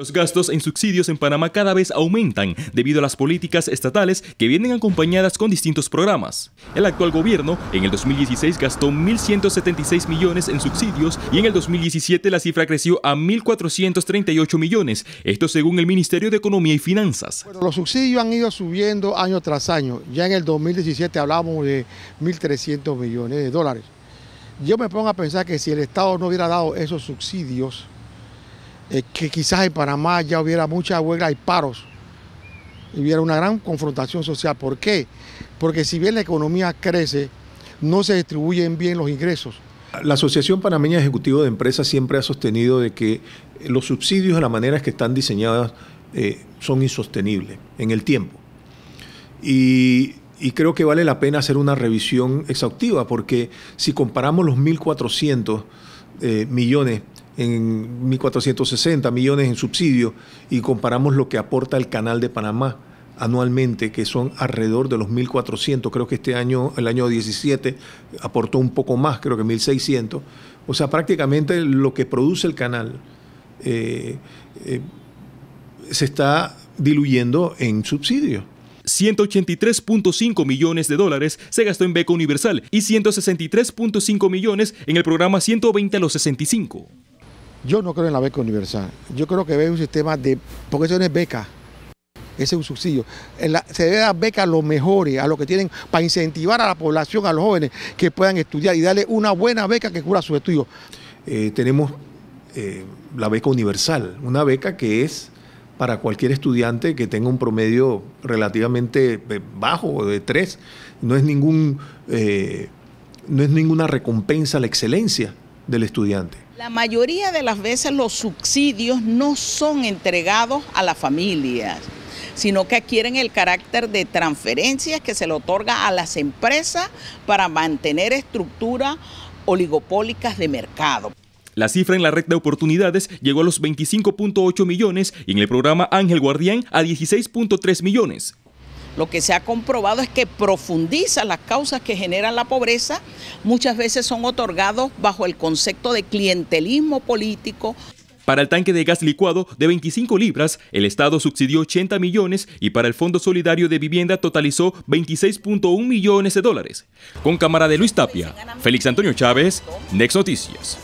Los gastos en subsidios en Panamá cada vez aumentan debido a las políticas estatales que vienen acompañadas con distintos programas. El actual gobierno en el 2016 gastó 1.176 millones en subsidios y en el 2017 la cifra creció a 1.438 millones, esto según el Ministerio de Economía y Finanzas. los subsidios han ido subiendo año tras año, ya en el 2017 hablábamos de 1.300 millones de dólares. Yo me pongo a pensar que si el Estado no hubiera dado esos subsidios, eh, que quizás en Panamá ya hubiera muchas huelgas y paros, y hubiera una gran confrontación social. ¿Por qué? Porque si bien la economía crece, no se distribuyen bien los ingresos. La Asociación Panameña Ejecutiva de Empresas siempre ha sostenido de que los subsidios de la manera que están diseñadas eh, son insostenibles en el tiempo. Y, y, creo que vale la pena hacer una revisión exhaustiva, porque si comparamos los 1.400 eh, millones en 1.460 millones en subsidios y comparamos lo que aporta el Canal de Panamá anualmente, que son alrededor de los 1.400, creo que este año, el año 17, aportó un poco más, creo que 1.600. O sea, prácticamente lo que produce el canal eh, eh, se está diluyendo en subsidios. 183.5 millones de dólares se gastó en beca universal y 163.5 millones en el programa 120 a los 65. Yo no creo en la beca universal. Yo creo que es un sistema de... porque eso no es beca. Ese es un subsidio. se debe dar beca a los mejores, a los que tienen, para incentivar a la población, a los jóvenes que puedan estudiar y darle una buena beca que cura su estudio. Eh, tenemos eh, la beca universal, una beca que es para cualquier estudiante que tenga un promedio relativamente eh, bajo de tres, No es, ningún, eh, no es ninguna recompensa la excelencia del estudiante. La mayoría de las veces los subsidios no son entregados a las familias, sino que adquieren el carácter de transferencias que se le otorga a las empresas para mantener estructuras oligopólicas de mercado. La cifra en la red de oportunidades llegó a los 25.8 millones y en el programa Ángel Guardián a 16.3 millones. Lo que se ha comprobado es que profundiza las causas que generan la pobreza. Muchas veces son otorgados bajo el concepto de clientelismo político. Para el tanque de gas licuado de 25 libras, el Estado subsidió 80 millones y para el Fondo Solidario de Vivienda totalizó 26.1 millones de dólares. Con cámara de Luis Tapia, Félix Antonio Chávez, Next Noticias.